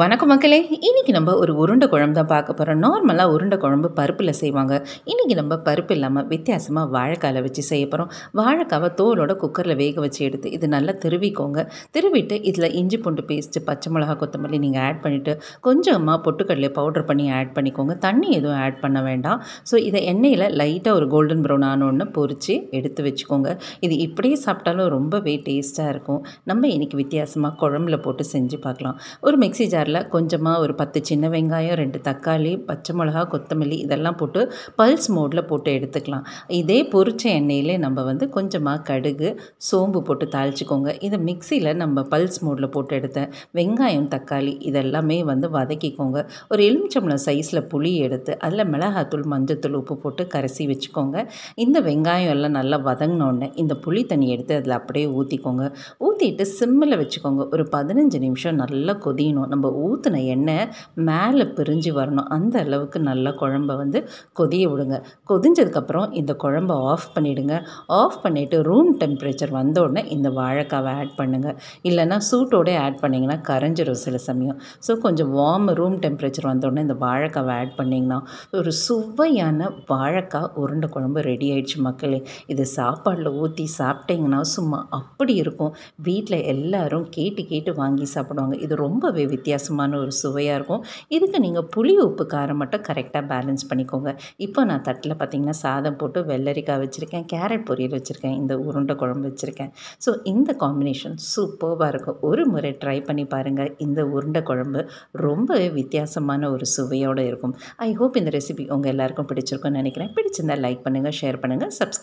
வணக்கம் மக்களே இன்றைக்கி நம்ம ஒரு உருண்டை குழம்பு தான் பார்க்க போகிறோம் நார்மலாக உருண்டை குழம்பு பருப்பில் செய்வாங்க இன்றைக்கி நம்ம பருப்பு இல்லாமல் வித்தியாசமாக வாழைக்காயில் வச்சு செய்ய போகிறோம் வாழைக்காவை தோலோட குக்கரில் வேக வச்சு எடுத்து இது நல்லா திருவிக்கோங்க திருவிட்டு இதில் இஞ்சி பூண்டு பேஸ்ட்டு பச்சை மிளகா கொத்தமல்லி நீங்கள் ஆட் பண்ணிவிட்டு கொஞ்சமாக பொட்டுக்கடலை பவுடர் பண்ணி ஆட் பண்ணிக்கோங்க தண்ணி எதுவும் ஆட் பண்ண வேண்டாம் ஸோ இதை எண்ணெயில் லைட்டாக ஒரு கோல்டன் ப்ரௌன் ஆனோன்னு பொறிச்சு எடுத்து வச்சுக்கோங்க இது இப்படியே சாப்பிட்டாலும் ரொம்பவே டேஸ்ட்டாக இருக்கும் நம்ம இன்றைக்கி வித்தியாசமாக குழம்புல போட்டு செஞ்சு பார்க்கலாம் ஒரு மிக்சி ஜார் ஜாரில் கொஞ்சமாக ஒரு பத்து சின்ன வெங்காயம் ரெண்டு தக்காளி பச்சை மிளகா கொத்தமல்லி இதெல்லாம் போட்டு பல்ஸ் மோடில் போட்டு எடுத்துக்கலாம் இதே பொறிச்ச எண்ணெயிலே நம்ம வந்து கொஞ்சமாக கடுகு சோம்பு போட்டு தாளிச்சிக்கோங்க இதை மிக்சியில் நம்ம பல்ஸ் மோடில் போட்டு எடுத்தேன் வெங்காயம் தக்காளி இதெல்லாமே வந்து வதக்கிக்கோங்க ஒரு எலுமிச்சம்பளம் சைஸில் புளி எடுத்து அதில் மிளகாத்தூள் மஞ்சத்தூள் உப்பு போட்டு கரைசி வச்சுக்கோங்க இந்த வெங்காயம் எல்லாம் நல்லா வதங்கினோடனே இந்த புளி தண்ணி எடுத்து அதில் அப்படியே ஊற்றிக்கோங்க ஊற்றிட்டு சிம்மில் வச்சுக்கோங்க ஒரு பதினஞ்சு நிமிஷம் நல்லா கொதியணும் நம்ம நம்ம ஊற்றின எண்ணெய் மேலே பிரிஞ்சு வரணும் அந்த அளவுக்கு நல்லா குழம்ப வந்து கொதிய விடுங்க கொதிஞ்சதுக்கப்புறம் இந்த குழம்ப ஆஃப் பண்ணிவிடுங்க ஆஃப் பண்ணிவிட்டு ரூம் டெம்பரேச்சர் வந்த உடனே இந்த வாழைக்காவை ஆட் பண்ணுங்கள் இல்லைனா சூட்டோடே ஆட் பண்ணிங்கன்னா கரைஞ்சிரும் சில சமயம் ஸோ கொஞ்சம் வார்ம் ரூம் டெம்பரேச்சர் வந்த உடனே இந்த வாழைக்காவை ஆட் பண்ணிங்கன்னா ஒரு சுவையான வாழைக்காய் உருண்டை குழம்பு ரெடி ஆயிடுச்சு மக்களே இது சாப்பாடில் ஊற்றி சாப்பிட்டீங்கன்னா சும்மா அப்படி இருக்கும் வீட்டில் எல்லோரும் கேட்டு கேட்டு வாங்கி சாப்பிடுவாங்க இது ரொம்பவே வித்தியாசம் வித்தியாசமான ஒரு சுவையாக இருக்கும் இதுக்கு நீங்கள் புளி உப்பு காரம் மட்டும் கரெக்டாக பேலன்ஸ் பண்ணிக்கோங்க இப்போ நான் தட்டில் பார்த்திங்கன்னா சாதம் போட்டு வெள்ளரிக்காய் வச்சுருக்கேன் கேரட் பொரியல் வச்சுருக்கேன் இந்த உருண்டை குழம்பு வச்சுருக்கேன் ஸோ இந்த காம்பினேஷன் சூப்பர்வாக இருக்கும் ஒரு முறை ட்ரை பண்ணி பாருங்கள் இந்த உருண்டை குழம்பு ரொம்ப வித்தியாசமான ஒரு சுவையோடு இருக்கும் ஐ ஹோப் இந்த ரெசிபி உங்கள் எல்லாருக்கும் பிடிச்சிருக்கும்னு நினைக்கிறேன் பிடிச்சிருந்தால் லைக் பண்ணுங்கள் ஷேர் பண்ணுங்கள் சப்ஸ்கிரைப்